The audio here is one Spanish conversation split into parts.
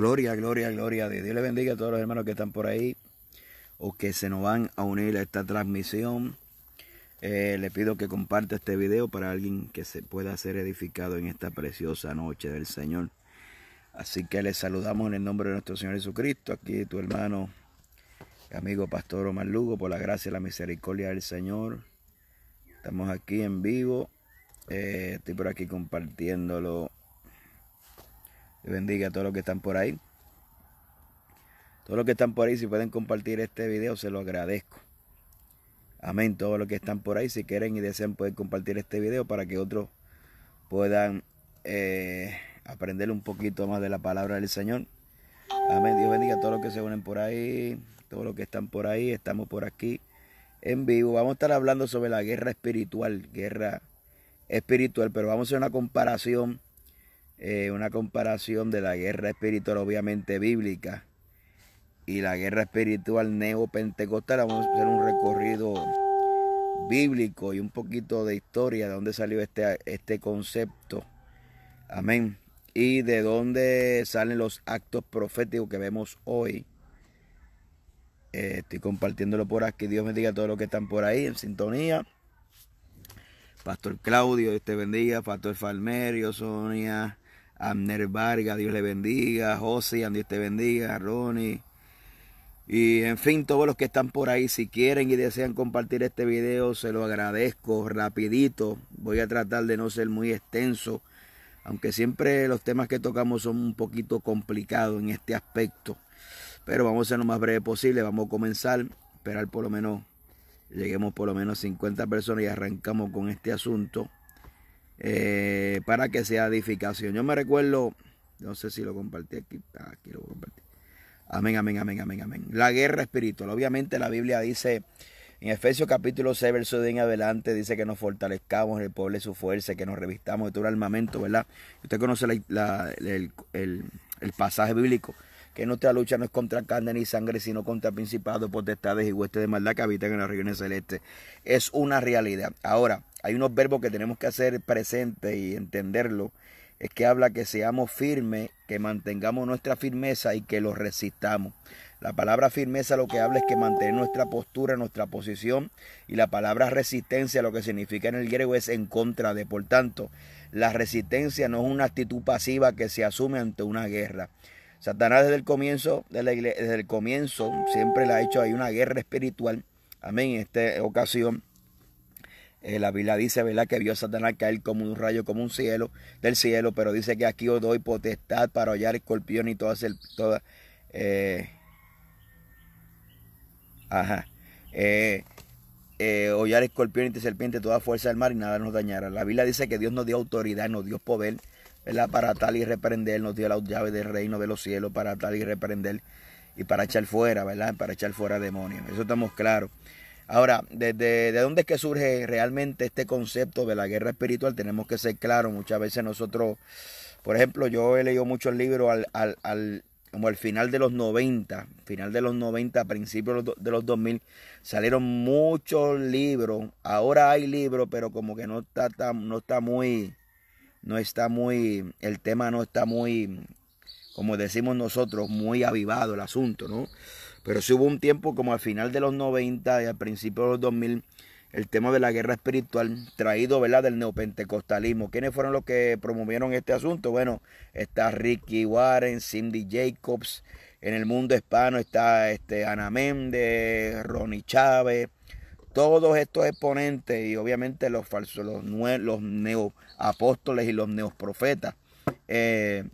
Gloria, gloria, gloria a Dios. Dios le bendiga a todos los hermanos que están por ahí o que se nos van a unir a esta transmisión. Eh, le pido que comparte este video para alguien que se pueda ser edificado en esta preciosa noche del Señor. Así que les saludamos en el nombre de nuestro Señor Jesucristo. Aquí tu hermano, amigo Pastor Omar Lugo, por la gracia y la misericordia del Señor. Estamos aquí en vivo. Eh, estoy por aquí compartiéndolo Dios bendiga a todos los que están por ahí. Todos los que están por ahí, si pueden compartir este video, se lo agradezco. Amén. Todos los que están por ahí, si quieren y desean, poder compartir este video para que otros puedan eh, aprender un poquito más de la palabra del Señor. Amén. Dios bendiga a todos los que se unen por ahí, todos los que están por ahí, estamos por aquí en vivo. Vamos a estar hablando sobre la guerra espiritual, guerra espiritual, pero vamos a hacer una comparación eh, una comparación de la guerra espiritual obviamente bíblica y la guerra espiritual neopentecostal. Vamos a hacer un recorrido bíblico y un poquito de historia de dónde salió este, este concepto. Amén. Y de dónde salen los actos proféticos que vemos hoy. Eh, estoy compartiéndolo por aquí. Dios bendiga a todos los que están por ahí en sintonía. Pastor Claudio, Dios te bendiga. Pastor Falmerio, Sonia, Amner Vargas, Dios le bendiga, José, Dios te bendiga, Ronnie. Y en fin, todos los que están por ahí, si quieren y desean compartir este video, se lo agradezco rapidito. Voy a tratar de no ser muy extenso, aunque siempre los temas que tocamos son un poquito complicados en este aspecto. Pero vamos a ser lo más breve posible, vamos a comenzar, esperar por lo menos, lleguemos por lo menos 50 personas y arrancamos con este asunto. Eh, para que sea edificación. Yo me recuerdo, no sé si lo compartí aquí, ah, aquí lo compartí. Amén, amén, amén, amén, amén. La guerra espiritual. Obviamente la Biblia dice en Efesios capítulo 6, verso 10 en adelante, dice que nos fortalezcamos el pueblo de su fuerza, que nos revistamos de todo el armamento, ¿verdad? Usted conoce el, el pasaje bíblico que nuestra lucha no es contra carne ni sangre, sino contra principados, potestades y huestes de maldad que habitan en las regiones celestes. Es una realidad. Ahora, hay unos verbos que tenemos que hacer presente y entenderlo. Es que habla que seamos firmes, que mantengamos nuestra firmeza y que lo resistamos. La palabra firmeza lo que habla es que mantener nuestra postura, nuestra posición. Y la palabra resistencia lo que significa en el griego es en contra de. Por tanto, la resistencia no es una actitud pasiva que se asume ante una guerra. Satanás desde el comienzo, de la iglesia, desde el comienzo siempre la ha hecho Hay una guerra espiritual. Amén. En esta ocasión eh, la Biblia dice, ¿verdad?, que vio a Satanás caer como un rayo, como un cielo, del cielo, pero dice que aquí os doy potestad para hallar escorpión y toda hacer eh, ajá, eh, eh, hollar escorpión y serpiente, toda fuerza del mar y nada nos dañará. La Biblia dice que Dios nos dio autoridad, nos dio poder ¿verdad? para tal y reprender, nos dio las llaves del reino de los cielos para tal y reprender y para echar fuera, ¿verdad? Para echar fuera demonios. Eso estamos claros. Ahora, desde de dónde es que surge realmente este concepto de la guerra espiritual, tenemos que ser claros. Muchas veces nosotros, por ejemplo, yo he leído muchos libros al, al, al como al final de los 90, final de los 90, principios de los 2000, salieron muchos libros. Ahora hay libros, pero como que no está, tan, no está muy, no está muy, el tema no está muy, como decimos nosotros, muy avivado el asunto, ¿no? Pero si hubo un tiempo como al final de los 90 y al principio de los 2000, el tema de la guerra espiritual traído, ¿verdad?, del neopentecostalismo. ¿Quiénes fueron los que promovieron este asunto? Bueno, está Ricky Warren, Cindy Jacobs, en el mundo hispano está este, Ana Méndez, Ronnie Chávez, todos estos exponentes y obviamente los falsos, los, los apóstoles y los neoprofetas. Eh,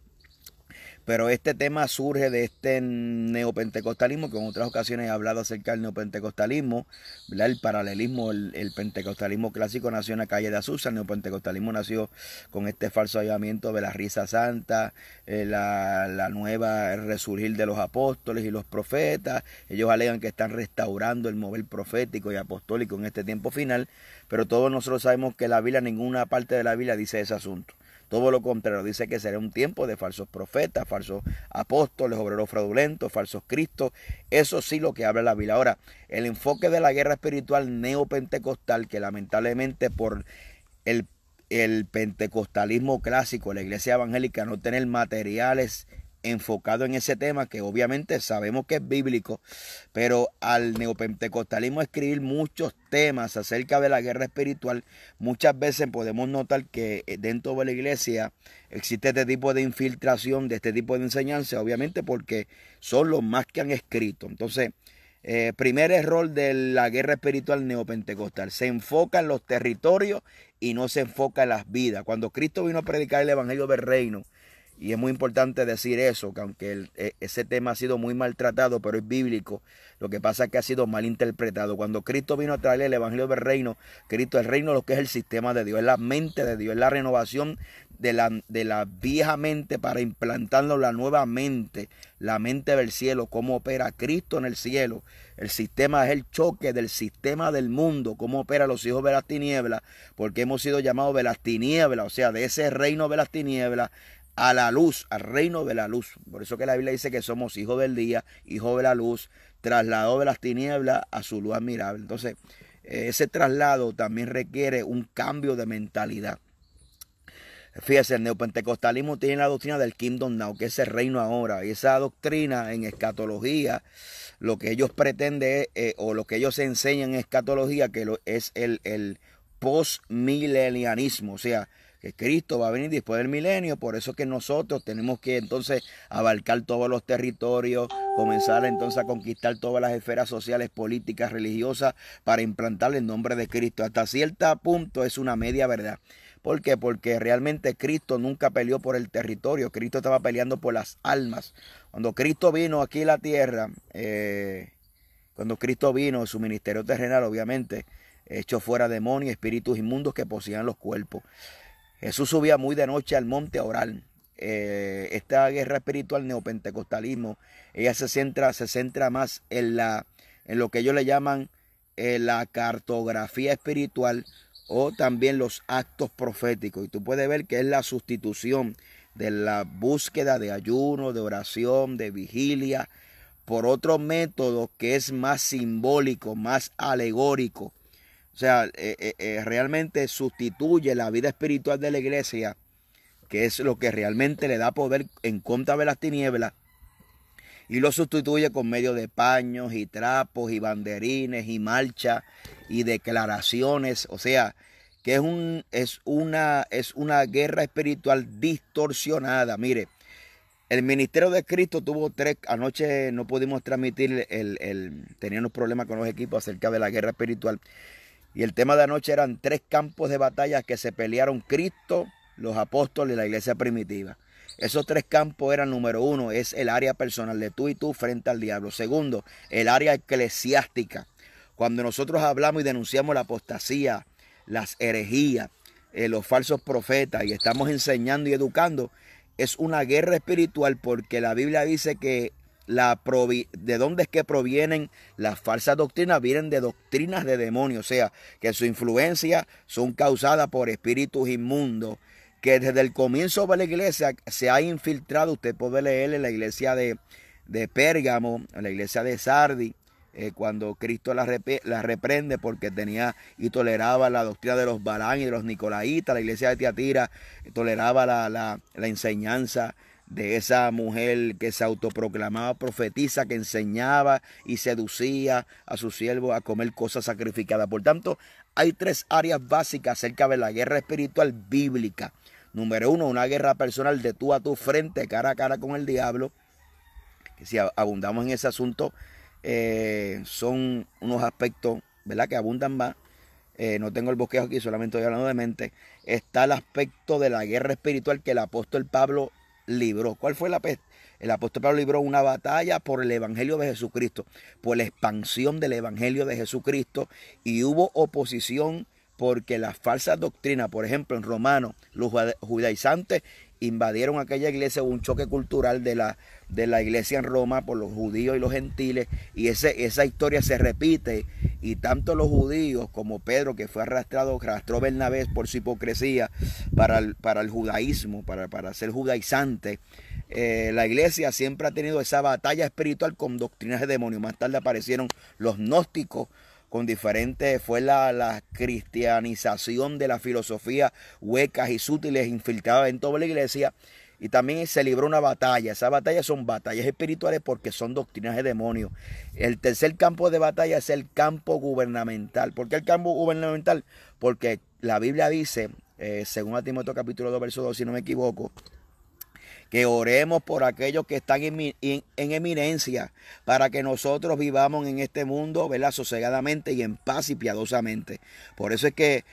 pero este tema surge de este neopentecostalismo, que en otras ocasiones he hablado acerca del neopentecostalismo, el paralelismo, el, pentecostalismo clásico nació en la calle de Azusa, el neopentecostalismo nació con este falso avivamiento de la risa santa, eh, la, nueva el resurgir de los apóstoles y los profetas, ellos alegan que están restaurando el mover profético y apostólico en este tiempo final, pero todos nosotros sabemos que la Biblia, ninguna parte de la Biblia dice ese asunto. Todo lo contrario, dice que será un tiempo de falsos profetas, falsos apóstoles, obreros fraudulentos, falsos cristos. Eso sí lo que habla la Biblia. Ahora, el enfoque de la guerra espiritual neopentecostal, que lamentablemente por el, el pentecostalismo clásico, la iglesia evangélica, no tener materiales enfocado en ese tema que obviamente sabemos que es bíblico, pero al neopentecostalismo escribir muchos temas acerca de la guerra espiritual, muchas veces podemos notar que eh, dentro de la iglesia existe este tipo de infiltración de este tipo de enseñanza, obviamente porque son los más que han escrito. Entonces, eh, primer error de la guerra espiritual neopentecostal. Se enfoca en los territorios y no se enfoca en las vidas. Cuando Cristo vino a predicar el Evangelio del Reino, y es muy importante decir eso, que aunque e, ese tema ha sido muy maltratado, pero es bíblico, lo que pasa es que ha sido mal interpretado. Cuando Cristo vino a traer el Evangelio del Reino, Cristo el Reino lo que es el sistema de Dios, es la mente de Dios, es la renovación de la, de la vieja mente para implantarnos la nueva mente, la mente del cielo, cómo opera Cristo en el cielo. El sistema es el choque del sistema del mundo, cómo opera los hijos de las tinieblas, porque hemos sido llamados de las tinieblas, o sea, de ese reino de las tinieblas a la luz, al reino de la luz. Por eso que la Biblia dice que somos hijos del día, hijos de la luz, trasladados de las tinieblas a su luz admirable. Entonces, ese traslado también requiere un cambio de mentalidad. Fíjese, el neopentecostalismo tiene la doctrina del Kingdom Now, que es el reino ahora. Y esa doctrina en escatología, lo que ellos pretenden eh, o lo que ellos enseñan en escatología, que lo, es el, el postmilenianismo. O sea, que Cristo va a venir después del milenio, por eso que nosotros tenemos que entonces abarcar todos los territorios, comenzar entonces a conquistar todas las esferas sociales, políticas, religiosas, para implantar el nombre de Cristo. Hasta cierto punto es una media verdad. ¿Por qué? Porque realmente Cristo nunca peleó por el territorio, Cristo estaba peleando por las almas. Cuando Cristo vino aquí a la tierra, eh, cuando Cristo vino, su ministerio terrenal obviamente, echó fuera demonios, espíritus inmundos que poseían los cuerpos. Jesús subía muy de noche al monte a eh, esta guerra espiritual neopentecostalismo, ella se centra, se centra más en, la, en lo que ellos le llaman eh, la cartografía espiritual o también los actos proféticos. Y tú puedes ver que es la sustitución de la búsqueda de ayuno, de oración, de vigilia, por otro método que es más simbólico, más alegórico, o sea, eh, eh, eh, realmente sustituye la vida espiritual de la iglesia, que es lo que realmente le da poder en contra de las tinieblas, y lo sustituye con medio de paños y trapos y banderines y marchas y declaraciones. O sea, que es, un, es, una, es una guerra espiritual distorsionada. Mire, el ministerio de Cristo tuvo tres, anoche no pudimos transmitir, el, el, teníamos problemas con los equipos acerca de la guerra espiritual. Y el tema de anoche eran tres campos de batalla que se pelearon Cristo, los apóstoles y la iglesia primitiva. Esos tres campos eran, número uno, es el área personal de tú y tú frente al diablo. Segundo, el área eclesiástica. Cuando nosotros hablamos y denunciamos la apostasía, las herejías, eh, los falsos profetas y estamos enseñando y educando, es una guerra espiritual porque la Biblia dice que de dónde es que provienen las falsas doctrinas, vienen de doctrinas de demonios, o sea, que su influencia son causadas por espíritus inmundos, que desde el comienzo de la iglesia se ha infiltrado, usted puede leer en la iglesia de, Pérgamo, en la iglesia de Sardi, eh, cuando Cristo la, reprende porque tenía y toleraba la doctrina de los Balán y de los Nicolaitas, la iglesia de Tiatira toleraba la, la, la enseñanza de esa mujer que se autoproclamaba profetiza, que enseñaba y seducía a su siervo a comer cosas sacrificadas. Por tanto, hay tres áreas básicas acerca de la guerra espiritual bíblica. Número uno, una guerra personal de tú a tu frente, cara a cara con el diablo. si abundamos en ese asunto, eh, son unos aspectos ¿verdad? que abundan más. Eh, no tengo el bosquejo aquí, solamente estoy hablando de mente. Está el aspecto de la guerra espiritual que el apóstol Pablo libró. ¿Cuál fue la peste? El apóstol Pablo libró una batalla por el Evangelio de Jesucristo, por la expansión del Evangelio de Jesucristo y hubo oposición porque las falsas doctrinas, por ejemplo en Romanos, los judaizantes invadieron aquella iglesia, hubo un choque cultural de la, de la iglesia en Roma por los judíos y los gentiles, y ese, esa historia se repite, y tanto los judíos como Pedro, que fue arrastrado, arrastró Bernabé por su hipocresía para el, para el judaísmo, para, para ser judaizante, eh, la iglesia siempre ha tenido esa batalla espiritual con doctrinas de demonio. Más tarde aparecieron los gnósticos, con diferentes, fue la, cristianización de la filosofía huecas y sutiles infiltradas en toda la iglesia. Y también se libró una batalla. Esas batallas son batallas espirituales porque son doctrinas de demonios. El tercer campo de batalla es el campo gubernamental. ¿Por qué el campo gubernamental? Porque la Biblia dice, eh, según a capítulo 2, verso 2, si no me equivoco, que oremos por aquellos que están en, eminencia, para que nosotros vivamos en este mundo, ¿verdad? Sosegadamente y en paz y piadosamente. Por eso es que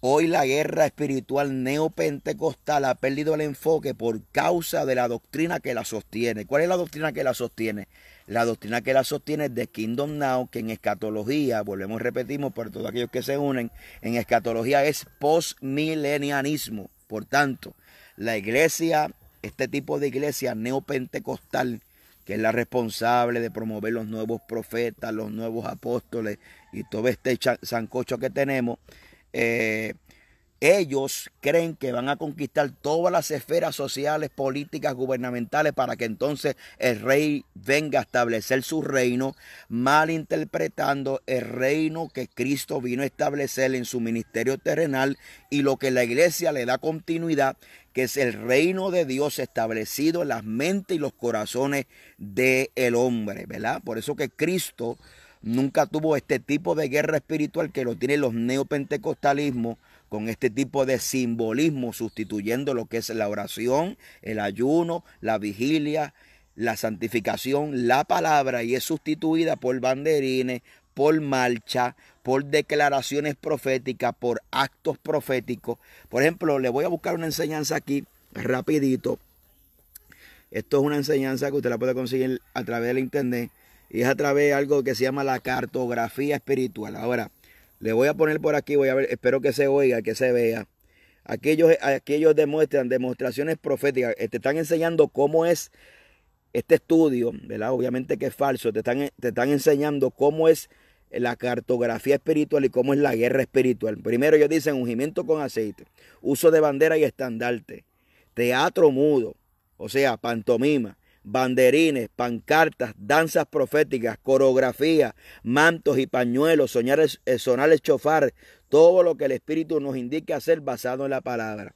hoy la guerra espiritual neopentecostal ha perdido el enfoque por causa de la doctrina que la sostiene. ¿Cuál es la doctrina que la sostiene? La doctrina que la sostiene es de Kingdom Now, que en escatología, volvemos y repetimos para todos aquellos que se unen, en escatología es postmilenianismo. Por tanto, la iglesia este tipo de iglesia neopentecostal, que es la responsable de promover los nuevos profetas, los nuevos apóstoles y todo este sancocho que tenemos, eh, ellos creen que van a conquistar todas las esferas sociales, políticas, gubernamentales para que entonces el rey venga a establecer su reino, malinterpretando el reino que Cristo vino a establecer en su ministerio terrenal y lo que la iglesia le da continuidad, que es el reino de Dios establecido en las mentes y los corazones del el hombre, ¿verdad? Por eso que Cristo nunca tuvo este tipo de guerra espiritual que lo tienen los neopentecostalismos con este tipo de simbolismo, sustituyendo lo que es la oración, el ayuno, la vigilia, la santificación, la palabra, y es sustituida por banderines, por marcha, por declaraciones proféticas, por actos proféticos. Por ejemplo, le voy a buscar una enseñanza aquí, rapidito. Esto es una enseñanza que usted la puede conseguir a través del internet y es a través de algo que se llama la cartografía espiritual. Ahora, le voy a poner por aquí, voy a ver, espero que se oiga, que se vea. Aquellos, aquellos demuestran demostraciones proféticas, eh, te están enseñando cómo es este estudio, ¿verdad? Obviamente que es falso, te están, te están enseñando cómo es la cartografía espiritual y cómo es la guerra espiritual. Primero ellos dicen ungimiento con aceite, uso de bandera y estandarte, teatro mudo, o sea, pantomima, banderines, pancartas, danzas proféticas, coreografía, mantos y pañuelos, soñar el, eh, sonar el chofar, todo lo que el Espíritu nos indique hacer basado en la palabra.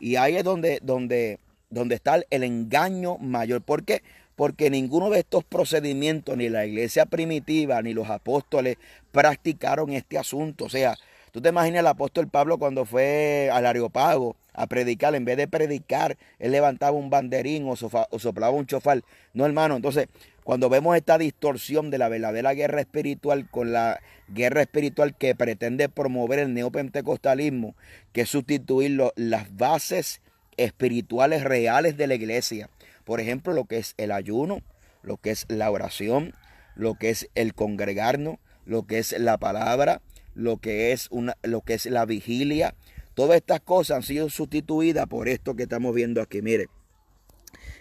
Y ahí es donde, donde, donde está el engaño mayor. ¿Por qué? Porque ninguno de estos procedimientos, ni la iglesia primitiva, ni los apóstoles practicaron este asunto. O sea, tú te imaginas el apóstol Pablo cuando fue al Areopago a predicar. En vez de predicar, él levantaba un banderín o, soplaba un chofal. No, hermano. Entonces, cuando vemos esta distorsión de la verdadera guerra espiritual con la guerra espiritual que pretende promover el neopentecostalismo, que es sustituir las bases espirituales reales de la iglesia. Por ejemplo, lo que es el ayuno, lo que es la oración, lo que es el congregarnos, lo que es la palabra, lo que es, una, lo que es la vigilia, Todas estas cosas han sido sustituidas por esto que estamos viendo aquí. Mire,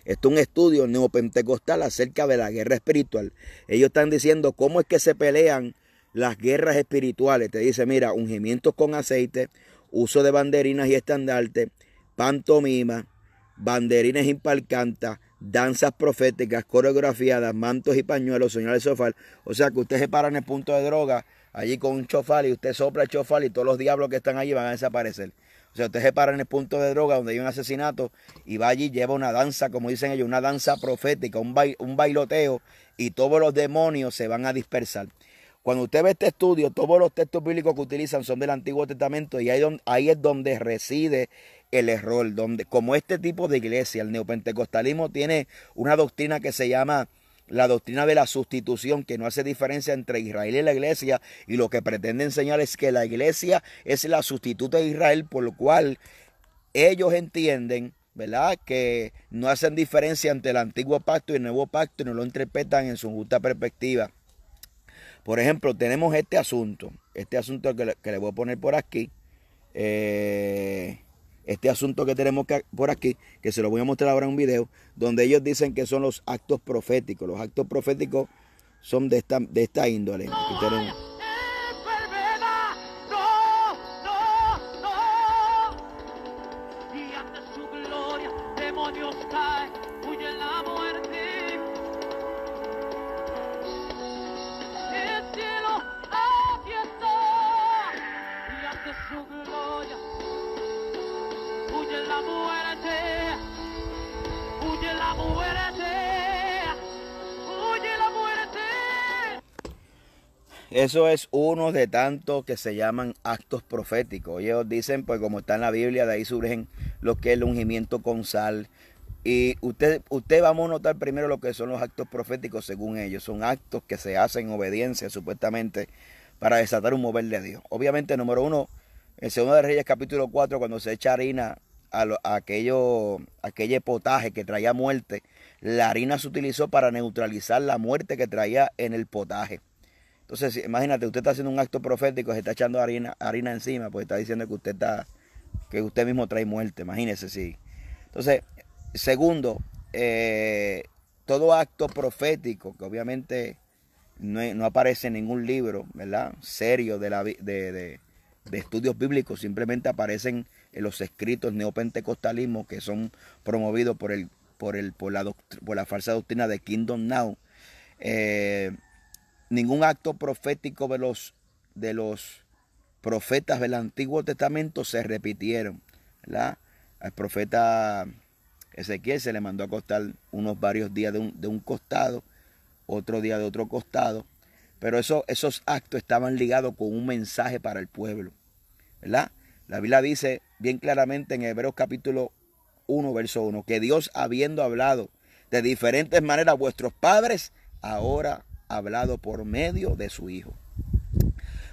esto es un estudio neopentecostal acerca de la guerra espiritual. Ellos están diciendo cómo es que se pelean las guerras espirituales. Te dice, mira, ungimientos con aceite, uso de banderinas y estandarte, pantomima, banderinas impalcantas, danzas proféticas, coreografiadas, mantos y pañuelos, señales sofá. O sea que ustedes se para en el punto de droga allí con un chofal y usted sopla el chofal y todos los diablos que están allí van a desaparecer. O sea, usted se para en el punto de droga donde hay un asesinato y va allí, lleva una danza, como dicen ellos, una danza profética, un, un bailoteo y todos los demonios se van a dispersar. Cuando usted ve este estudio, todos los textos bíblicos que utilizan son del Antiguo Testamento y ahí, ahí es donde reside el error, donde, como este tipo de iglesia, el neopentecostalismo tiene una doctrina que se llama la doctrina de la sustitución que no hace diferencia entre Israel y la iglesia y lo que pretende enseñar es que la iglesia es la sustituta de Israel por lo cual ellos entienden ¿verdad? Que no hacen diferencia entre el antiguo pacto y el nuevo pacto y no lo interpretan en su justa perspectiva. Por ejemplo, tenemos este asunto, este asunto que le, que le voy a poner por aquí. Eh, este asunto que tenemos por aquí, que se lo voy a mostrar ahora en un video, donde ellos dicen que son los actos proféticos. Los actos proféticos son de esta, de esta índole. Eso es uno de tantos que se llaman actos proféticos. Ellos dicen, pues como está en la Biblia, de ahí surgen lo que es el ungimiento con sal. Y usted, usted vamos a notar primero lo que son los actos proféticos según ellos. Son actos que se hacen en obediencia supuestamente para desatar un mover de Dios. Obviamente, número uno, en Segundo de Reyes capítulo 4, cuando se echa harina a, aquello, a potaje que traía muerte, la harina se utilizó para neutralizar la muerte que traía en el potaje. Entonces, imagínate, usted está haciendo un acto profético, se está echando harina, harina encima, pues está diciendo que usted está, que usted mismo trae muerte, imagínese, sí. Entonces, segundo, eh, todo acto profético, que obviamente no, aparece en ningún libro, ¿verdad? Serio de, la, de, estudios bíblicos, simplemente aparecen en los escritos neopentecostalismo que son promovidos por, el, por, el, por, la, por la falsa doctrina de Kingdom Now. Eh, ningún acto profético de los, de los profetas del Antiguo Testamento se repitieron. ¿verdad? Al profeta Ezequiel se le mandó a acostar unos varios días de un, costado, otro día de otro costado. Pero eso, esos actos estaban ligados con un mensaje para el pueblo. ¿verdad? La Biblia dice bien claramente en Hebreos capítulo 1, verso 1, que Dios habiendo hablado de diferentes maneras a vuestros padres, ahora hablado por medio de su Hijo.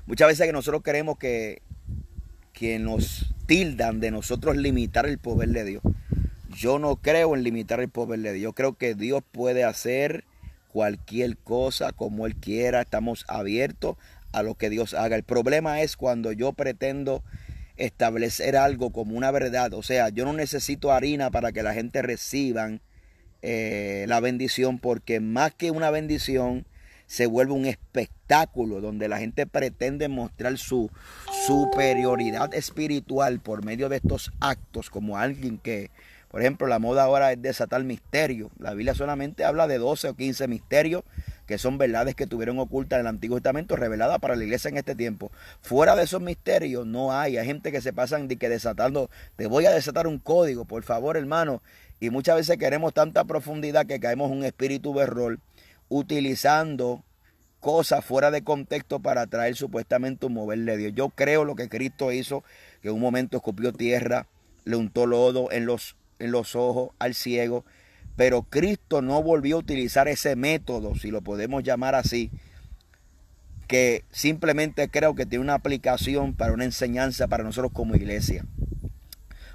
Muchas veces que nosotros queremos que, que nos tildan de nosotros limitar el poder de Dios. Yo no creo en limitar el poder de Dios. Yo creo que Dios puede hacer cualquier cosa como Él quiera. Estamos abiertos a lo que Dios haga. El problema es cuando yo pretendo establecer algo como una verdad. O sea, yo no necesito harina para que la gente reciban eh, la bendición, porque más que una bendición, se vuelve un espectáculo donde la gente pretende mostrar su superioridad espiritual por medio de estos actos, como alguien que, por ejemplo, la moda ahora es desatar misterio. La Biblia solamente habla de 12 o 15 misterios que son verdades que tuvieron ocultas en el Antiguo Testamento, reveladas para la iglesia en este tiempo. Fuera de esos misterios no hay. Hay gente que se pasan de que desatando, te voy a desatar un código, por favor, hermano. Y muchas veces queremos tanta profundidad que caemos en un espíritu de error utilizando cosas fuera de contexto para traer supuestamente un mover de Dios. Yo creo lo que Cristo hizo, que en un momento escupió tierra, le untó lodo en los, en los ojos al ciego, pero Cristo no volvió a utilizar ese método, si lo podemos llamar así, que simplemente creo que tiene una aplicación para una enseñanza para nosotros como iglesia.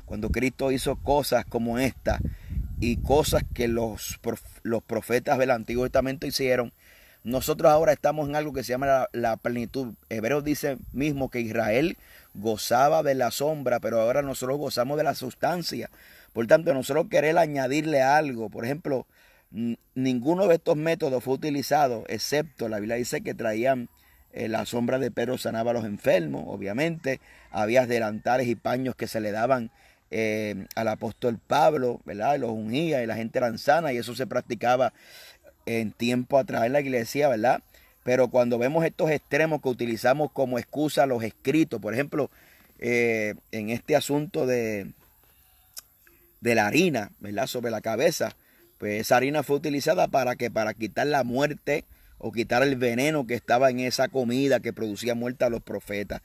Cuando Cristo hizo cosas como esta, y cosas que los, los profetas del Antiguo Testamento hicieron, nosotros ahora estamos en algo que se llama la, plenitud. Hebreos dice mismo que Israel gozaba de la sombra, pero ahora nosotros gozamos de la sustancia. Por tanto, nosotros queremos añadirle algo. Por ejemplo, ninguno de estos métodos fue utilizado, excepto la Biblia dice que traían eh, la sombra de Pedro sanaba a los enfermos, obviamente. Había delantales y paños que se le daban eh, al apóstol Pablo, ¿verdad? Los unía y la gente era anzana y eso se practicaba en tiempo atrás en la iglesia, ¿verdad? Pero cuando vemos estos extremos que utilizamos como excusa los escritos, por ejemplo, eh, en este asunto de, de la harina, ¿verdad? Sobre la cabeza, pues esa harina fue utilizada para que para quitar la muerte o quitar el veneno que estaba en esa comida que producía muerte a los profetas.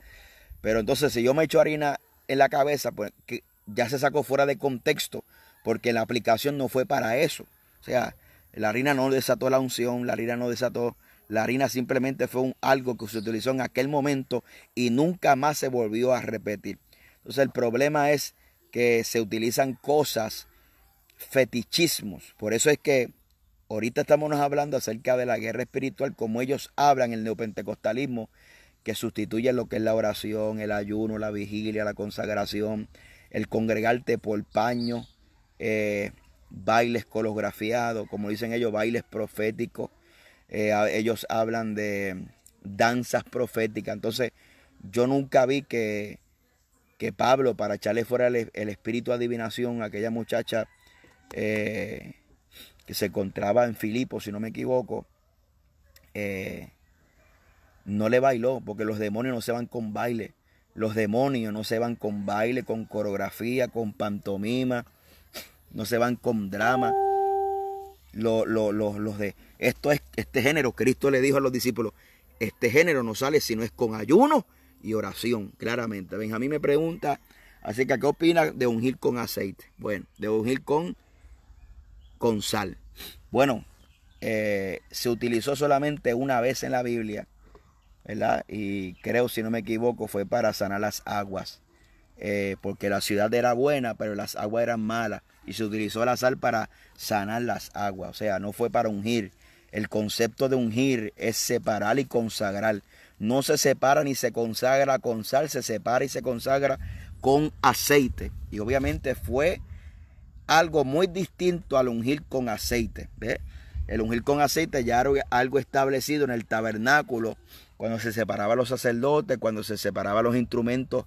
Pero entonces, si yo me echo harina en la cabeza, pues, ya se sacó fuera de contexto porque la aplicación no fue para eso. O sea, la harina no desató la unción, la harina no desató, la harina simplemente fue un algo que se utilizó en aquel momento y nunca más se volvió a repetir. Entonces el problema es que se utilizan cosas, fetichismos. Por eso es que ahorita estamos hablando acerca de la guerra espiritual, como ellos hablan el neopentecostalismo, que sustituye lo que es la oración, el ayuno, la vigilia, la consagración, el congregarte por paño, eh, bailes colografiados, como dicen ellos, bailes proféticos. Eh, ellos hablan de danzas proféticas. Entonces, yo nunca vi que, que Pablo, para echarle fuera el, espíritu de adivinación a aquella muchacha eh, que se encontraba en Filipo, si no me equivoco, no le bailó, porque los demonios no se van con baile. Los demonios no se van con baile, con coreografía, con pantomima, no se van con drama. de esto es este género, Cristo le dijo a los discípulos, este género no sale si no es con ayuno y oración, claramente. Benjamín me pregunta Así que, ¿qué opina de ungir con aceite? Bueno, de ungir con, con sal. Bueno, eh, se utilizó solamente una vez en la Biblia y creo, si no me equivoco, fue para sanar las aguas. Eh, porque la ciudad era buena, pero las aguas eran malas. Y se utilizó la sal para sanar las aguas. O sea, no fue para ungir. El concepto de ungir es separar y consagrar. No se separa ni se consagra con sal, se separa y se consagra con aceite. Y obviamente fue algo muy distinto al ungir con aceite. El ungir con aceite ya era algo establecido en el tabernáculo cuando se separaba los sacerdotes, cuando se separaban los instrumentos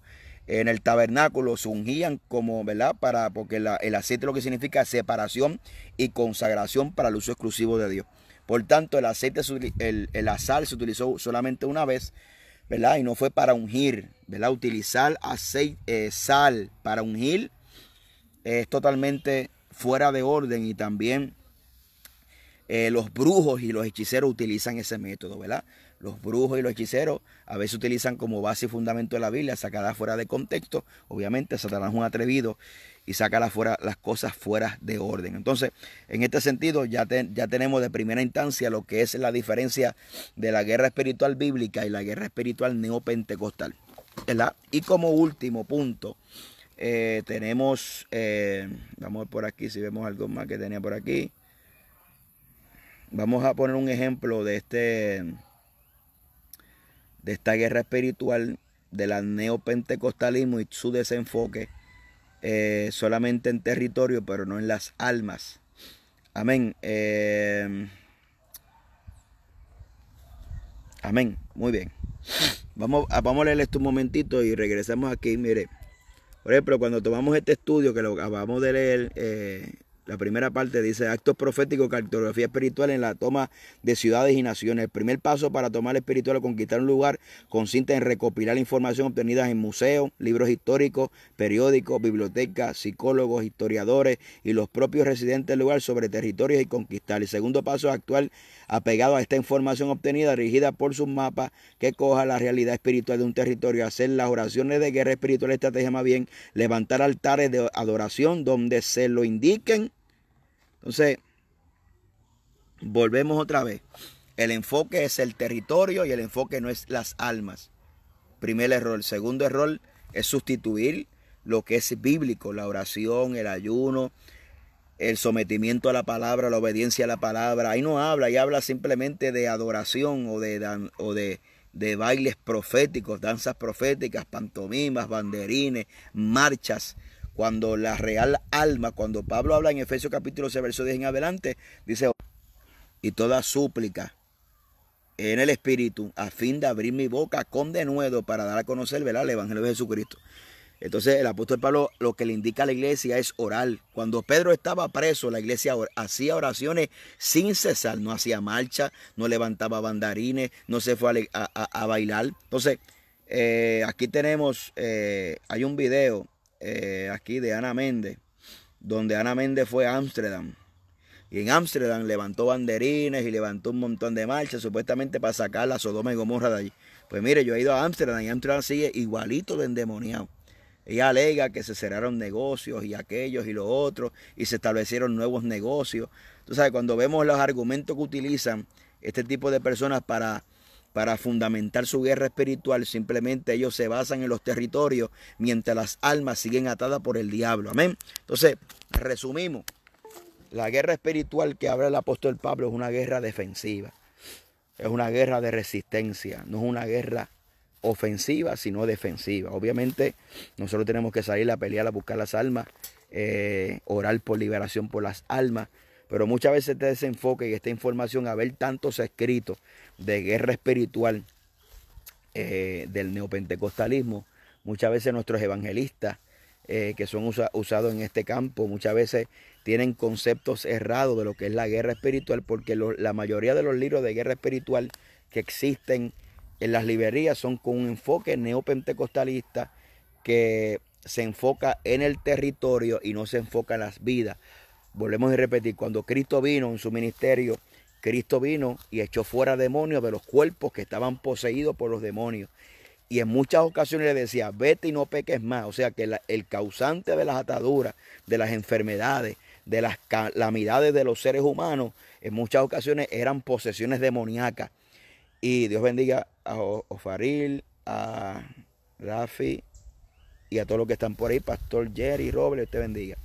en el tabernáculo, se ungían como, ¿verdad? Para, porque el aceite lo que significa separación y consagración para el uso exclusivo de Dios. Por tanto, el aceite, el, el azar se utilizó solamente una vez, ¿verdad? Y no fue para ungir, ¿verdad? Utilizar aceite, eh, sal para ungir es totalmente fuera de orden y también eh, los brujos y los hechiceros utilizan ese método, ¿verdad? los brujos y los hechiceros a veces utilizan como base y fundamento de la Biblia, sacada fuera de contexto. Obviamente, Satanás es un atrevido y saca fuera, las cosas fuera de orden. Entonces, en este sentido, ya, ya tenemos de primera instancia lo que es la diferencia de la guerra espiritual bíblica y la guerra espiritual neopentecostal. ¿verdad? Y como último punto, eh, tenemos, eh, vamos por aquí si vemos algo más que tenía por aquí. Vamos a poner un ejemplo de este de esta guerra espiritual, de la neopentecostalismo y su desenfoque eh, solamente en territorio, pero no en las almas. Amén. Eh, amén. Muy bien. Vamos, ah, vamos a leer esto un momentito y regresamos aquí. Mire, por ejemplo, cuando tomamos este estudio que lo acabamos de leer, eh, la primera parte dice actos proféticos, cartografía espiritual en la toma de ciudades y naciones. El primer paso para tomar el espiritual o conquistar un lugar consiste en recopilar la información obtenida en museos, libros históricos, periódicos, bibliotecas, psicólogos, historiadores y los propios residentes del lugar sobre territorios y conquistar. El segundo paso es apegado a esta información obtenida, dirigida por sus mapas, que coja la realidad espiritual de un territorio, hacer las oraciones de guerra espiritual, estrategia más bien, levantar altares de adoración donde se lo indiquen entonces, volvemos otra vez. El enfoque es el territorio y el enfoque no es las almas. Primer error. Segundo error es sustituir lo que es bíblico, la oración, el ayuno, el sometimiento a la palabra, la obediencia a la palabra. Ahí no habla, ahí habla simplemente de adoración o de, o de, de bailes proféticos, danzas proféticas, pantomimas, banderines, marchas cuando la real alma, cuando Pablo habla en Efesios capítulo 6, verso 10 en adelante, dice, y toda súplica en el Espíritu, a fin de abrir mi boca con denuedo para dar a conocer ¿verdad? el Evangelio de Jesucristo. Entonces el apóstol Pablo lo que le indica a la iglesia es orar. Cuando Pedro estaba preso, la iglesia hacía oraciones sin cesar, no hacía marcha, no levantaba bandarines, no se fue a, bailar. Entonces, eh, aquí tenemos, eh, hay un video eh, aquí de Ana Méndez, donde Ana Méndez fue a Ámsterdam. Y en Ámsterdam levantó banderines y levantó un montón de marchas, supuestamente para sacar la Sodoma y Gomorra de allí. Pues mire, yo he ido a Ámsterdam y Ámsterdam sigue igualito de endemoniado. Ella alega que se cerraron negocios y aquellos y los otros y se establecieron nuevos negocios. Tú sabes, cuando vemos los argumentos que utilizan este tipo de personas para para fundamentar su guerra espiritual. Simplemente ellos se basan en los territorios mientras las almas siguen atadas por el diablo. Amén. Entonces, resumimos. La guerra espiritual que habla el apóstol Pablo es una guerra defensiva. Es una guerra de resistencia. No es una guerra ofensiva, sino defensiva. Obviamente, nosotros tenemos que salir a pelear, a buscar las almas, eh, orar por liberación por las almas, pero muchas veces este desenfoque y esta información, haber tantos escritos de guerra espiritual eh, del neopentecostalismo, muchas veces nuestros evangelistas eh, que son usados en este campo, muchas veces tienen conceptos errados de lo que es la guerra espiritual, porque la mayoría de los libros de guerra espiritual que existen en las librerías son con un enfoque neopentecostalista que se enfoca en el territorio y no se enfoca en las vidas. Volvemos a repetir, cuando Cristo vino en su ministerio, Cristo vino y echó fuera demonios de los cuerpos que estaban poseídos por los demonios. Y en muchas ocasiones le decía, vete y no peques más. O sea que el causante de las ataduras, de las enfermedades, de las calamidades de los seres humanos, en muchas ocasiones eran posesiones demoníacas. Y Dios bendiga a Ofaril, a Rafi y a todos los que están por ahí. Pastor Jerry, Robles, te bendiga.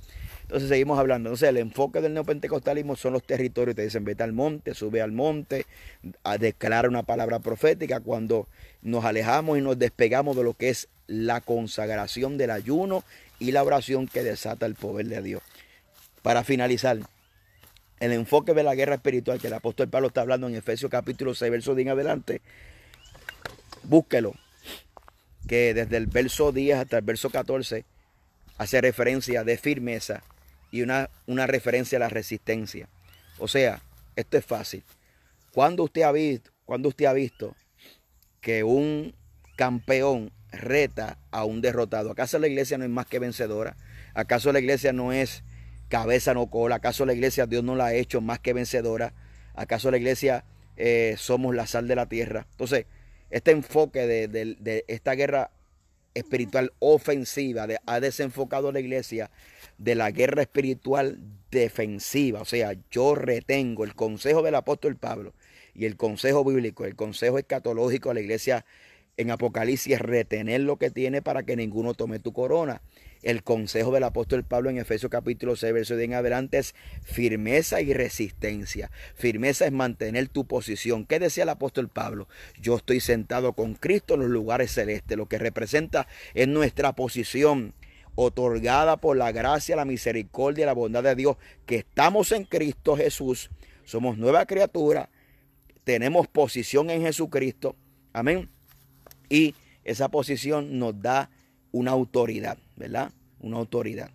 Entonces seguimos hablando. Entonces el enfoque del neopentecostalismo son los territorios. Te dicen, vete al monte, sube al monte, a declarar una palabra profética. Cuando nos alejamos y nos despegamos de lo que es la consagración del ayuno y la oración que desata el poder de Dios. Para finalizar, el enfoque de la guerra espiritual que el apóstol Pablo está hablando en Efesios capítulo 6, verso 10 en adelante, búsquelo, que desde el verso 10 hasta el verso 14 hace referencia de firmeza, y una, una referencia a la resistencia. O sea, esto es fácil. Cuando usted ha visto, cuando usted ha visto que un campeón reta a un derrotado? ¿Acaso la iglesia no es más que vencedora? ¿Acaso la iglesia no es cabeza no cola? ¿Acaso la iglesia Dios no la ha hecho más que vencedora? ¿Acaso la iglesia eh, somos la sal de la tierra? Entonces, este enfoque de, esta guerra espiritual ofensiva de, ha desenfocado a la iglesia de la guerra espiritual defensiva. O sea, yo retengo el consejo del apóstol Pablo y el consejo bíblico, el consejo escatológico a la iglesia en Apocalipsis es retener lo que tiene para que ninguno tome tu corona. El consejo del apóstol Pablo en Efesios capítulo 6, verso 10 en adelante es firmeza y resistencia. Firmeza es mantener tu posición. ¿Qué decía el apóstol Pablo? Yo estoy sentado con Cristo en los lugares celestes, lo que representa es nuestra posición otorgada por la gracia, la misericordia y la bondad de Dios, que estamos en Cristo Jesús, somos nueva criatura, tenemos posición en Jesucristo, amén. Y esa posición nos da una autoridad, ¿verdad? Una autoridad.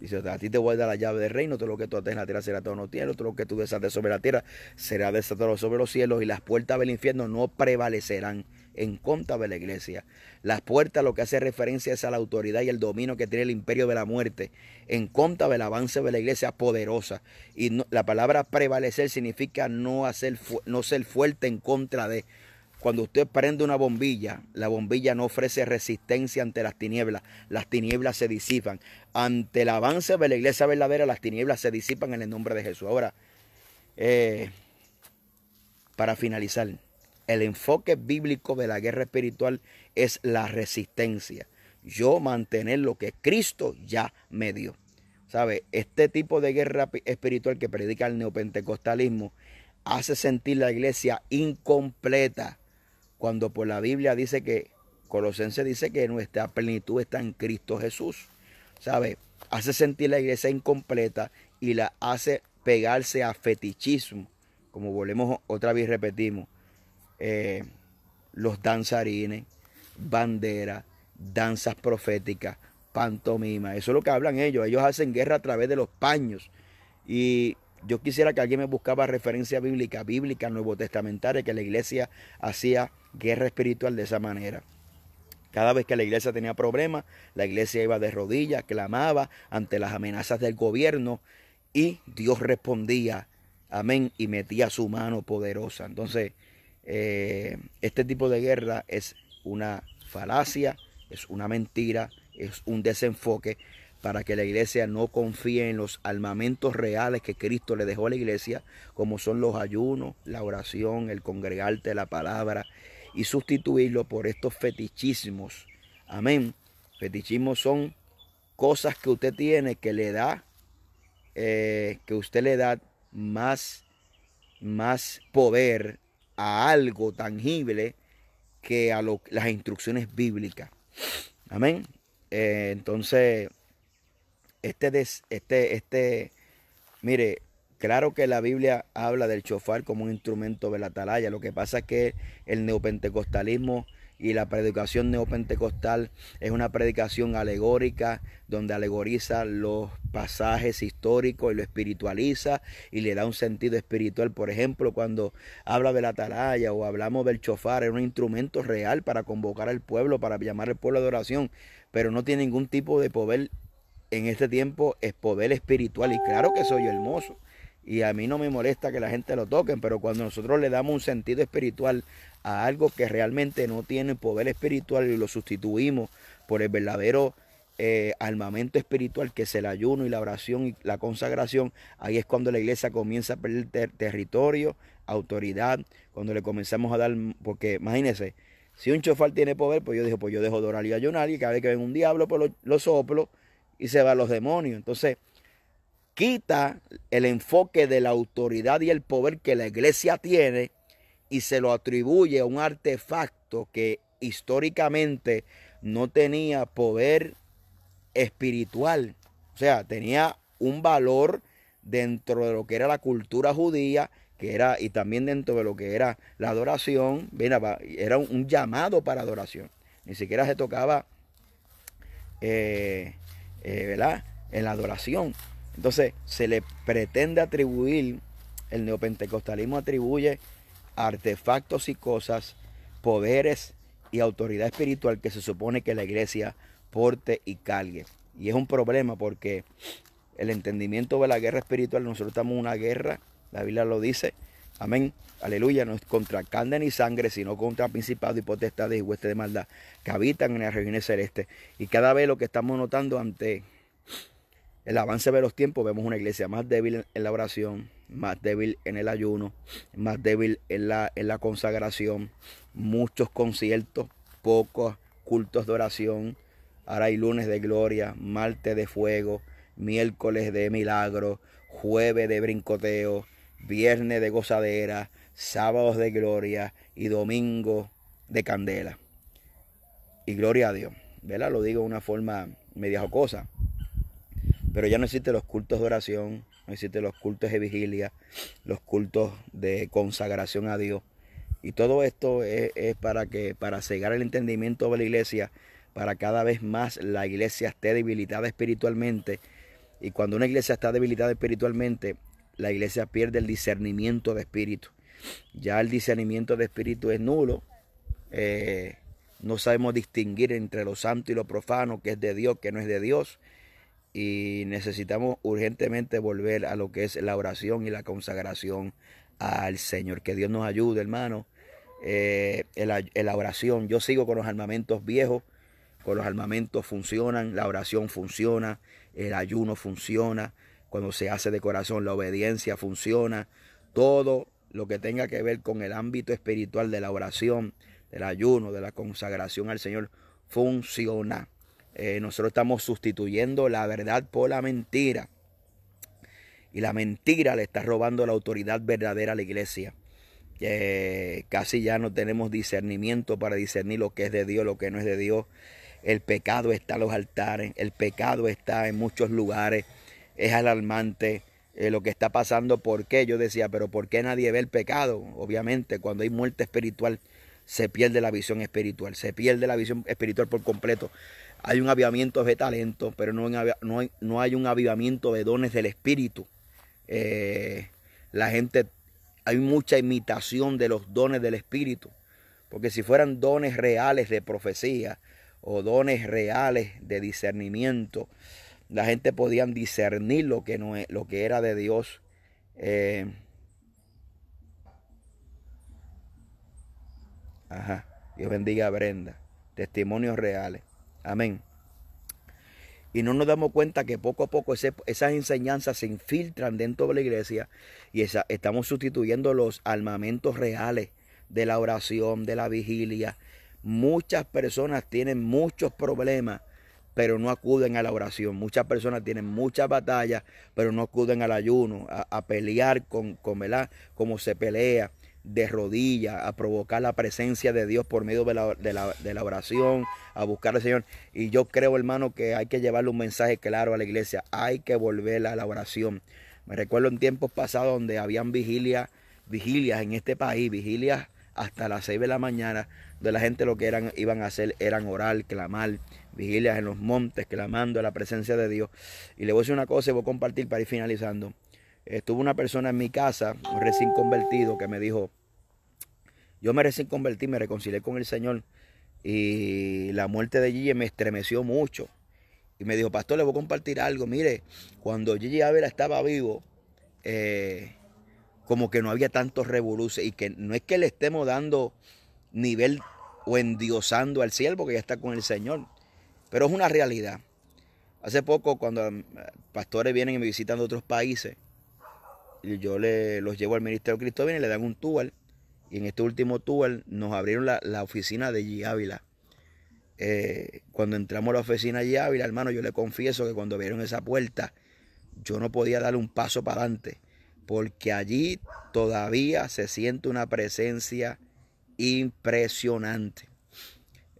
Dice, a ti te voy a dar la llave del reino, todo lo que tú ates en la tierra será todo en los cielos, todo lo que tú desates sobre la tierra será desatado sobre los cielos y las puertas del infierno no prevalecerán en contra de la iglesia. Las puertas lo que hace referencia es a la autoridad y el dominio que tiene el imperio de la muerte en contra del avance de la iglesia poderosa. Y la palabra prevalecer significa no, hacer, no ser fuerte en contra de. Cuando usted prende una bombilla, la bombilla no ofrece resistencia ante las tinieblas. Las tinieblas se disipan. Ante el avance de la iglesia verdadera, las tinieblas se disipan en el nombre de Jesús. Ahora, eh, para finalizar. El enfoque bíblico de la guerra espiritual es la resistencia. Yo mantener lo que Cristo ya me dio. ¿Sabe? Este tipo de guerra espiritual que predica el neopentecostalismo hace sentir la iglesia incompleta cuando por la Biblia dice que, Colosenses dice que nuestra plenitud está en Cristo Jesús. ¿Sabe? Hace sentir la iglesia incompleta y la hace pegarse a fetichismo. Como volvemos otra vez repetimos, eh, los danzarines, banderas, danzas proféticas, pantomima. Eso es lo que hablan ellos. Ellos hacen guerra a través de los paños. Y yo quisiera que alguien me buscaba referencia bíblica, bíblica, nuevo testamentaria, que la iglesia hacía guerra espiritual de esa manera. Cada vez que la iglesia tenía problemas, la iglesia iba de rodillas, clamaba ante las amenazas del gobierno y Dios respondía, amén, y metía su mano poderosa. Entonces, eh, este tipo de guerra es una falacia, es una mentira, es un desenfoque para que la iglesia no confíe en los armamentos reales que Cristo le dejó a la iglesia, como son los ayunos, la oración, el congregarte, la palabra, y sustituirlo por estos fetichismos. Amén. Fetichismos son cosas que usted tiene que le da, eh, que usted le da más, más poder a algo tangible que a las instrucciones bíblicas. Amén. Eh, entonces, este, este, este, mire, claro que la Biblia habla del chofar como un instrumento de la atalaya. Lo que pasa es que el neopentecostalismo y la predicación neopentecostal es una predicación alegórica donde alegoriza los pasajes históricos y lo espiritualiza y le da un sentido espiritual. Por ejemplo, cuando habla de la atalaya o hablamos del chofar, es un instrumento real para convocar al pueblo, para llamar al pueblo a oración, pero no tiene ningún tipo de poder en este tiempo, es poder espiritual y claro que soy hermoso y a mí no me molesta que la gente lo toquen, pero cuando nosotros le damos un sentido espiritual a algo que realmente no tiene poder espiritual y lo sustituimos por el verdadero eh, armamento espiritual que es el ayuno y la oración y la consagración, ahí es cuando la iglesia comienza a perder territorio, autoridad, cuando le comenzamos a dar, porque imagínense, si un chofal tiene poder, pues yo digo, pues yo dejo de orar y ayunar y cada vez que ven un diablo, pues lo, lo soplo y se van los demonios. Entonces, quita el enfoque de la autoridad y el poder que la iglesia tiene y se lo atribuye a un artefacto que históricamente no tenía poder espiritual. O sea, tenía un valor dentro de lo que era la cultura judía, que era, y también dentro de lo que era la adoración, era un, llamado para adoración. Ni siquiera se tocaba, eh, eh, En la adoración. Entonces, se le pretende atribuir, el neopentecostalismo atribuye artefactos y cosas, poderes y autoridad espiritual que se supone que la iglesia porte y cargue. Y es un problema porque el entendimiento de la guerra espiritual, nosotros estamos en una guerra, la Biblia lo dice, amén, aleluya, no es contra carne ni sangre, sino contra principados y potestades y huestes de maldad que habitan en las región celeste Y cada vez lo que estamos notando ante el avance de los tiempos vemos una iglesia más débil en la oración, más débil en el ayuno, más débil en la, en la consagración, muchos conciertos, pocos cultos de oración. Ahora hay lunes de gloria, martes de fuego, miércoles de milagro, jueves de brincoteo, viernes de gozadera, sábados de gloria y domingo de candela. Y gloria a Dios, ¿verdad? Lo digo de una forma media jocosa pero ya no existe los cultos de oración, no existe los cultos de vigilia, los cultos de consagración a Dios. Y todo esto es, para que, para cegar el entendimiento de la iglesia, para cada vez más la iglesia esté debilitada espiritualmente. Y cuando una iglesia está debilitada espiritualmente, la iglesia pierde el discernimiento de espíritu. Ya el discernimiento de espíritu es nulo. Eh, no sabemos distinguir entre lo santo y lo profano, que es de Dios, que no es de Dios y necesitamos urgentemente volver a lo que es la oración y la consagración al Señor. Que Dios nos ayude, hermano. Eh, la, la oración, yo sigo con los armamentos viejos, con los armamentos funcionan, la oración funciona, el ayuno funciona, cuando se hace de corazón, la obediencia funciona, todo lo que tenga que ver con el ámbito espiritual de la oración, del ayuno, de la consagración al Señor, funciona. Eh, nosotros estamos sustituyendo la verdad por la mentira. Y la mentira le está robando la autoridad verdadera a la iglesia. Eh, casi ya no tenemos discernimiento para discernir lo que es de Dios, lo que no es de Dios. El pecado está en los altares, el pecado está en muchos lugares. Es alarmante eh, lo que está pasando. ¿Por qué? Yo decía, pero ¿por qué nadie ve el pecado? Obviamente, cuando hay muerte espiritual, se pierde la visión espiritual, se pierde la visión espiritual por completo. Hay un avivamiento de talento, pero no, no, hay, un avivamiento de dones del espíritu. Eh, la gente, hay mucha imitación de los dones del espíritu. Porque si fueran dones reales de profecía o dones reales de discernimiento, la gente podía discernir lo que, no, e, lo que era de Dios. Eh, ajá. Dios bendiga a Brenda. Testimonios reales. Amén. Y no nos damos cuenta que poco a poco esas enseñanzas se infiltran dentro de la iglesia y estamos sustituyendo los armamentos reales de la oración, de la vigilia. Muchas personas tienen muchos problemas, pero no acuden a la oración. Muchas personas tienen muchas batallas, pero no acuden al ayuno, a, pelear con, Como se pelea de rodillas, a provocar la presencia de Dios por medio de la, de, la, oración, a buscar al Señor. Y yo creo, hermano, que hay que llevarle un mensaje claro a la iglesia. Hay que volver a la oración. Me recuerdo en tiempos pasados donde habían vigilias, vigilias en este país, vigilias hasta las 6 de la mañana, de la gente lo que eran, iban a hacer eran orar, clamar, vigilias en los montes, clamando a la presencia de Dios. Y le voy a decir una cosa y voy a compartir para ir finalizando estuvo una persona en mi casa, recién convertido, que me dijo, yo me recién convertí, me reconcilié con el Señor y la muerte de Gigi me estremeció mucho. Y me dijo, pastor, le voy a compartir algo. Mire, cuando Gigi Ávila estaba vivo, eh, como que no había tantos revoluciones y que no es que le estemos dando nivel o endiosando al siervo que ya está con el Señor, pero es una realidad. Hace poco, cuando eh, pastores vienen y me visitan de otros países, yo le, los llevo al Ministerio Cristóbal y le dan un tour. Y en este último tour nos abrieron la, oficina de G. Ávila. Eh, cuando entramos a la oficina de G. Ávila, hermano, yo le confieso que cuando vieron esa puerta, yo no podía darle un paso para adelante. Porque allí todavía se siente una presencia impresionante.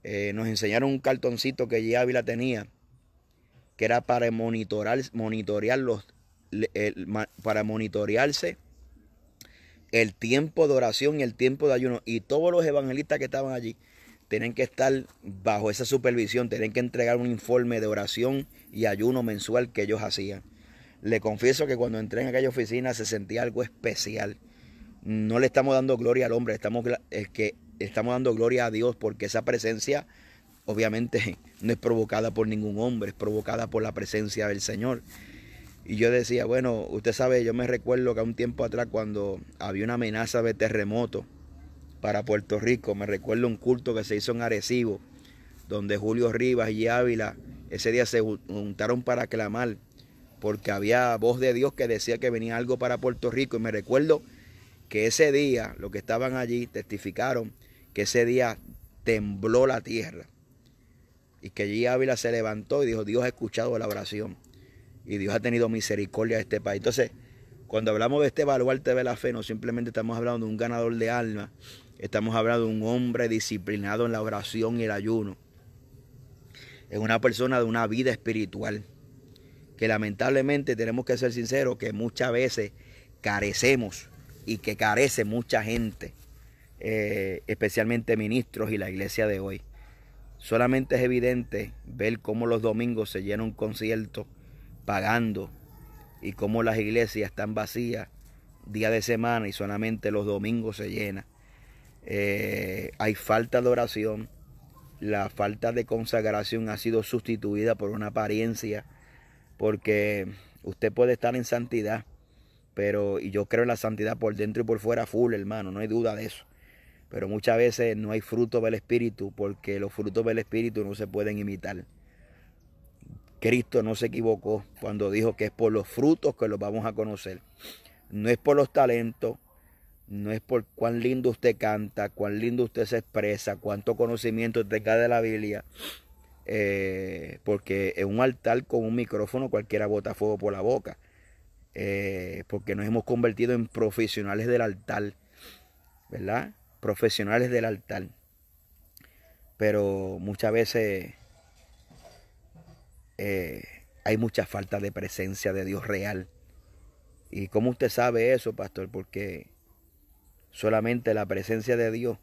Eh, nos enseñaron un cartoncito que G. Ávila tenía, que era para monitorear los, para monitorearse el tiempo de oración y el tiempo de ayuno. Y todos los evangelistas que estaban allí tienen que estar bajo esa supervisión, tienen que entregar un informe de oración y ayuno mensual que ellos hacían. Le confieso que cuando entré en aquella oficina se sentía algo especial. No le estamos dando gloria al hombre, estamos, es que estamos dando gloria a Dios porque esa presencia obviamente no es provocada por ningún hombre, es provocada por la presencia del Señor. Y yo decía, bueno, usted sabe, yo me recuerdo que a un tiempo atrás cuando había una amenaza de terremoto para Puerto Rico, me recuerdo un culto que se hizo en Arecibo, donde Julio Rivas y Ávila ese día se juntaron para clamar, porque había voz de Dios que decía que venía algo para Puerto Rico. Y me recuerdo que ese día, los que estaban allí testificaron que ese día tembló la tierra. Y que allí Ávila se levantó y dijo, Dios ha escuchado la oración y Dios ha tenido misericordia de este país. Entonces, cuando hablamos de este baluarte de la fe, no simplemente estamos hablando de un ganador de alma, estamos hablando de un hombre disciplinado en la oración y el ayuno. Es una persona de una vida espiritual, que lamentablemente tenemos que ser sinceros que muchas veces carecemos y que carece mucha gente, eh, especialmente ministros y la iglesia de hoy. Solamente es evidente ver cómo los domingos se llena un concierto pagando y como las iglesias están vacías día de semana y solamente los domingos se llena. Eh, hay falta de oración, la falta de consagración ha sido sustituida por una apariencia, porque usted puede estar en santidad, pero y yo creo en la santidad por dentro y por fuera full, hermano, no hay duda de eso. Pero muchas veces no hay fruto del Espíritu porque los frutos del Espíritu no se pueden imitar. Cristo no se equivocó cuando dijo que es por los frutos que los vamos a conocer. No es por los talentos, no es por cuán lindo usted canta, cuán lindo usted se expresa, cuánto conocimiento tenga de la Biblia. Eh, porque en un altar con un micrófono cualquiera bota fuego por la boca. Eh, porque nos hemos convertido en profesionales del altar, ¿verdad? Profesionales del altar. Pero muchas veces eh, hay mucha falta de presencia de Dios real. ¿Y cómo usted sabe eso, pastor? Porque solamente la presencia de Dios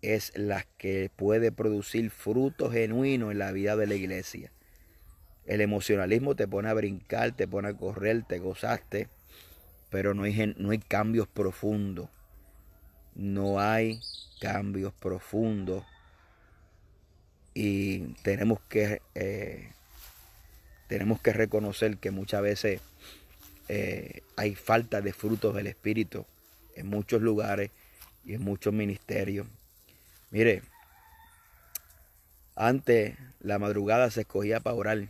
es la que puede producir frutos genuinos en la vida de la iglesia. El emocionalismo te pone a brincar, te pone a correr, te gozaste, pero no hay, no hay cambios profundos. No hay cambios profundos. Y tenemos que eh, tenemos que reconocer que muchas veces eh, hay falta de frutos del Espíritu en muchos lugares y en muchos ministerios. Mire, antes la madrugada se escogía para orar.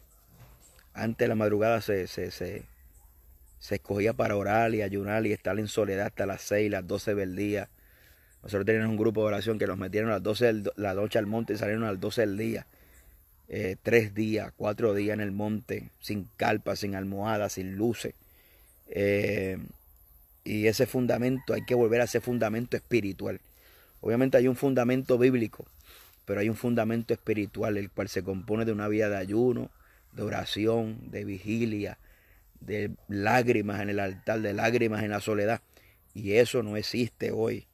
Antes la madrugada se, se, se, se escogía para orar y ayunar y estar en soledad hasta las 6, las 12 del día. Nosotros teníamos un grupo de oración que nos metieron a las 12 de la noche al monte y salieron a las 12 del día. Eh, tres días, cuatro días en el monte, sin calpa, sin almohada, sin luces. Eh, y ese fundamento, hay que volver a ese fundamento espiritual. Obviamente hay un fundamento bíblico, pero hay un fundamento espiritual, el cual se compone de una vida de ayuno, de oración, de vigilia, de lágrimas en el altar, de lágrimas en la soledad. Y eso no existe hoy.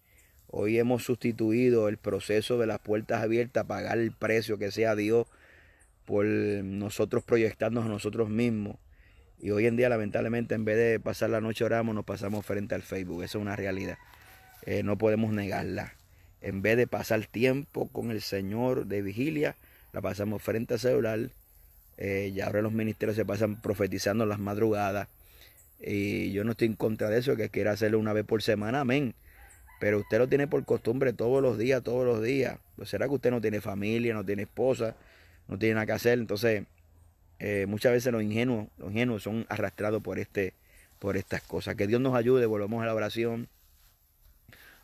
Hoy hemos sustituido el proceso de las puertas abiertas, pagar el precio que sea Dios por nosotros proyectarnos a nosotros mismos. Y hoy en día, lamentablemente, en vez de pasar la noche oramos, nos pasamos frente al Facebook. Esa es una realidad. Eh, no podemos negarla. En vez de pasar tiempo con el Señor de vigilia, la pasamos frente al celular. Eh, y ahora los ministerios se pasan profetizando las madrugadas. Y yo no estoy en contra de eso, que quiera hacerlo una vez por semana, amén. Pero usted lo tiene por costumbre todos los días, todos los días. Pues, ¿Será que usted no tiene familia, no tiene esposa? no tienen nada que hacer. Entonces, eh, muchas veces los ingenuos, los ingenuos son arrastrados por, este, por estas cosas. Que Dios nos ayude, volvamos a la oración.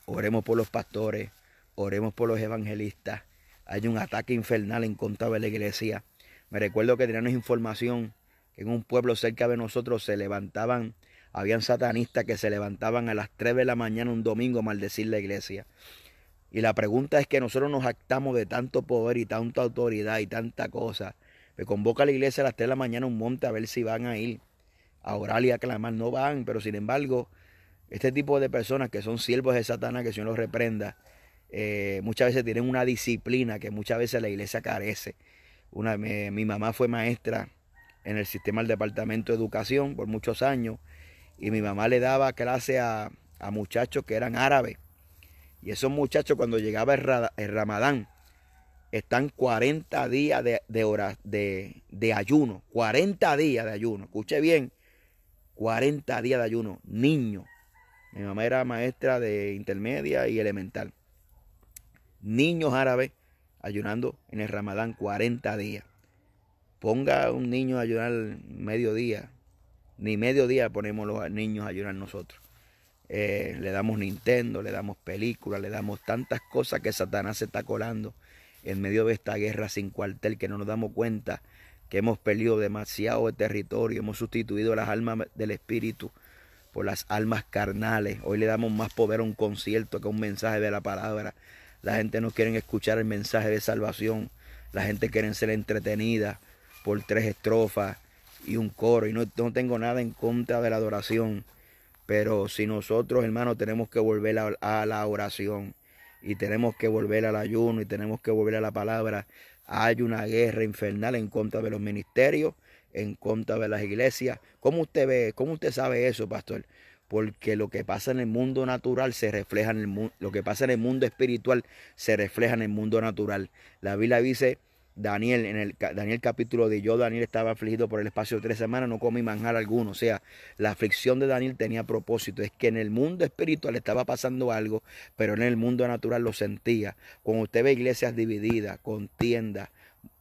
Oremos por los pastores, oremos por los evangelistas. Hay un ataque infernal en contra de la iglesia. Me recuerdo que teníamos información que en un pueblo cerca de nosotros se levantaban, habían satanistas que se levantaban a las 3 de la mañana un domingo a maldecir la iglesia. Y la pregunta es que nosotros nos actamos de tanto poder y tanta autoridad y tanta cosa. Me convoca a la iglesia a las 3 de la mañana un monte a ver si van a ir a orar y a clamar. No van, pero sin embargo, este tipo de personas que son siervos de Satanás, que si Señor los reprenda, eh, muchas veces tienen una disciplina que muchas veces la iglesia carece. mi mamá fue maestra en el sistema del Departamento de Educación por muchos años y mi mamá le daba clase a, a muchachos que eran árabes y esos muchachos cuando llegaba el, ramadán, están 40 días de, de, ayuno, 40 días de ayuno, escuche bien, 40 días de ayuno, niños. Mi mamá era maestra de intermedia y elemental. Niños árabes ayunando en el ramadán 40 días. Ponga un niño a ayunar mediodía. Ni mediodía ponemos los niños a ayunar nosotros. Eh, le damos Nintendo, le damos películas, le damos tantas cosas que Satanás se está colando en medio de esta guerra sin cuartel que no nos damos cuenta que hemos perdido demasiado de territorio, hemos sustituido las almas del espíritu por las almas carnales. Hoy le damos más poder a un concierto que a un mensaje de la palabra. La gente no quiere escuchar el mensaje de salvación. La gente quiere ser entretenida por tres estrofas y un coro. Y no, no tengo nada en contra de la adoración pero si nosotros, hermanos, tenemos que volver a, la oración y tenemos que volver al ayuno y tenemos que volver a la palabra, hay una guerra infernal en contra de los ministerios, en contra de las iglesias. ¿Cómo usted ve, cómo usted sabe eso, pastor? Porque lo que pasa en el mundo natural se refleja en el mundo, lo que pasa en el mundo espiritual se refleja en el mundo natural. La Biblia dice Daniel, en el Daniel capítulo de yo, Daniel estaba afligido por el espacio de tres semanas, no comí manjar alguno. O sea, la aflicción de Daniel tenía propósito. Es que en el mundo espiritual estaba pasando algo, pero en el mundo natural lo sentía. Cuando usted ve iglesias divididas, contienda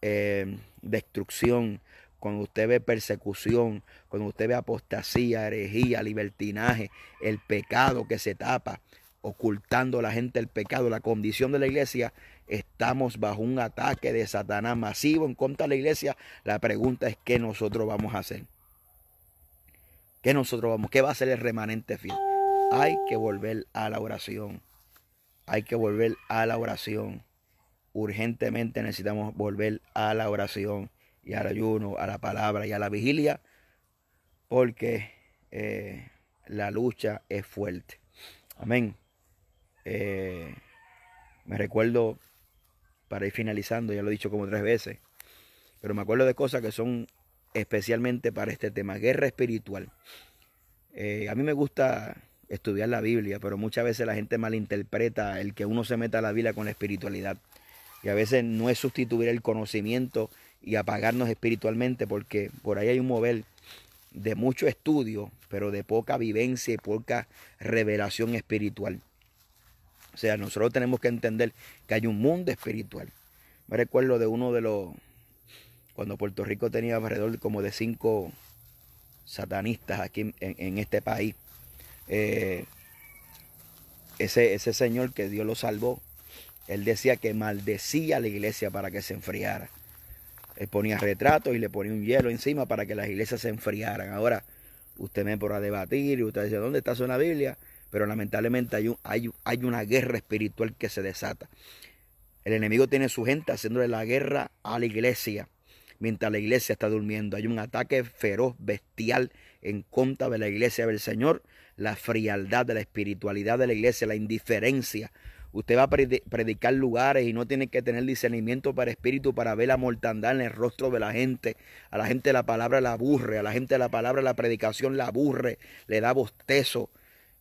eh, destrucción, cuando usted ve persecución, cuando usted ve apostasía, herejía, libertinaje, el pecado que se tapa, ocultando a la gente el pecado, la condición de la iglesia Estamos bajo un ataque de Satanás masivo en contra de la iglesia. La pregunta es qué nosotros vamos a hacer. ¿Qué nosotros vamos? ¿Qué va a ser el remanente fiel? Hay que volver a la oración. Hay que volver a la oración. Urgentemente necesitamos volver a la oración y al ayuno, a la palabra y a la vigilia, porque eh, la lucha es fuerte. Amén. Eh, me recuerdo para ir finalizando, ya lo he dicho como tres veces, pero me acuerdo de cosas que son especialmente para este tema, guerra espiritual. Eh, a mí me gusta estudiar la Biblia, pero muchas veces la gente malinterpreta el que uno se meta a la Biblia con la espiritualidad. Y a veces no es sustituir el conocimiento y apagarnos espiritualmente, porque por ahí hay un mover de mucho estudio, pero de poca vivencia y poca revelación espiritual. O sea, nosotros tenemos que entender que hay un mundo espiritual. Me recuerdo de uno de los, cuando Puerto Rico tenía alrededor como de cinco satanistas aquí en, este país. Eh, ese, ese señor que Dios lo salvó, él decía que maldecía a la iglesia para que se enfriara. Él ponía retratos y le ponía un hielo encima para que las iglesias se enfriaran. Ahora, usted me a debatir y usted dice, ¿dónde está eso en la Biblia? Pero lamentablemente hay, un, hay, una guerra espiritual que se desata. El enemigo tiene su gente haciéndole la guerra a la iglesia mientras la iglesia está durmiendo. Hay un ataque feroz, bestial, en contra de la iglesia del Señor, la frialdad de la espiritualidad de la iglesia, la indiferencia. Usted va a predicar lugares y no tiene que tener discernimiento para espíritu para ver la mortandad en el rostro de la gente. A la gente la palabra la aburre, a la gente la palabra la predicación la aburre, le da bostezo,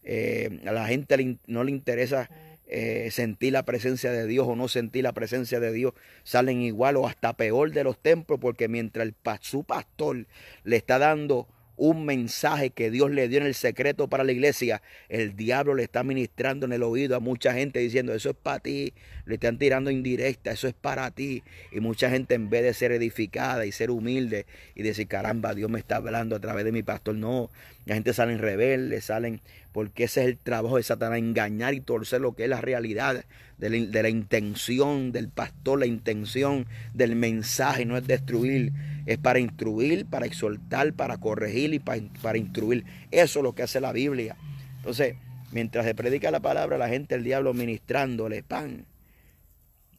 eh, a la gente no le interesa eh, sentir la presencia de Dios o no sentir la presencia de Dios, salen igual o hasta peor de los templos, porque mientras el, su pastor le está dando un mensaje que Dios le dio en el secreto para la iglesia, el diablo le está ministrando en el oído a mucha gente diciendo, eso es para ti, le están tirando indirecta, eso es para ti. Y mucha gente en vez de ser edificada y ser humilde y decir, caramba, Dios me está hablando a través de mi pastor, no, la gente salen rebeldes, salen, porque ese es el trabajo de Satanás, engañar y torcer lo que es la realidad de la, intención del pastor, la intención del mensaje no es destruir, es para instruir, para exhortar, para corregir y para, instruir. Eso es lo que hace la Biblia. Entonces, mientras se predica la palabra, la gente, el diablo ministrándole pan.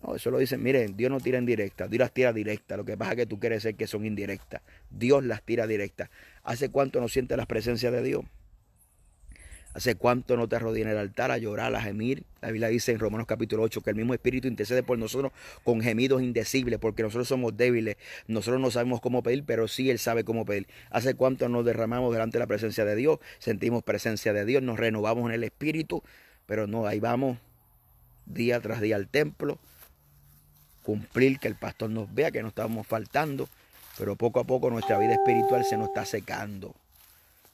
No, eso lo dicen, miren, Dios no tira en directa, Dios las tira directa. Lo que pasa es que tú quieres ser que son indirectas. Dios las tira directa ¿Hace cuánto no sientes las presencias de Dios? ¿Hace cuánto no te arrodillas en el altar a llorar, a gemir? La Biblia dice en Romanos capítulo 8 que el mismo Espíritu intercede por nosotros con gemidos indecibles, porque nosotros somos débiles, nosotros no sabemos cómo pedir, pero sí Él sabe cómo pedir. ¿Hace cuánto nos derramamos delante de la presencia de Dios? Sentimos presencia de Dios, nos renovamos en el Espíritu, pero no, ahí vamos día tras día al templo, cumplir que el pastor nos vea que no estamos faltando, pero poco a poco nuestra vida espiritual se nos está secando.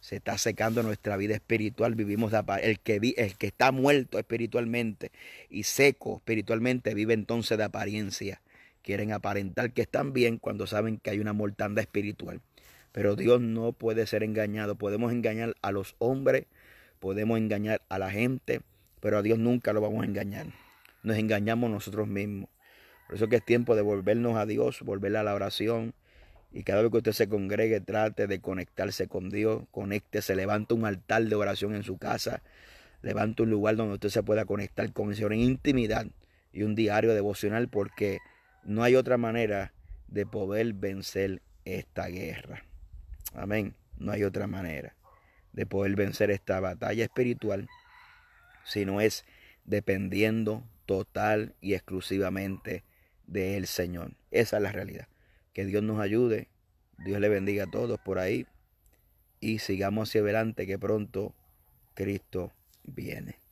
Se está secando nuestra vida espiritual. Vivimos el que, el que está muerto espiritualmente y seco espiritualmente vive entonces de apariencia. Quieren aparentar que están bien cuando saben que hay una mortanda espiritual. Pero Dios no puede ser engañado. Podemos engañar a los hombres, podemos engañar a la gente, pero a Dios nunca lo vamos a engañar. Nos engañamos nosotros mismos. Por eso que es tiempo de volvernos a Dios, volver a la oración, y cada vez que usted se congregue, trate de conectarse con Dios, conéctese, levanta un altar de oración en su casa, levanta un lugar donde usted se pueda conectar con el Señor en intimidad y un diario devocional, porque no hay otra manera de poder vencer esta guerra. Amén. No hay otra manera de poder vencer esta batalla espiritual, si no es dependiendo total y exclusivamente del Señor. Esa es la realidad. Que Dios nos ayude. Dios le bendiga a todos por ahí. Y sigamos hacia adelante que pronto Cristo viene.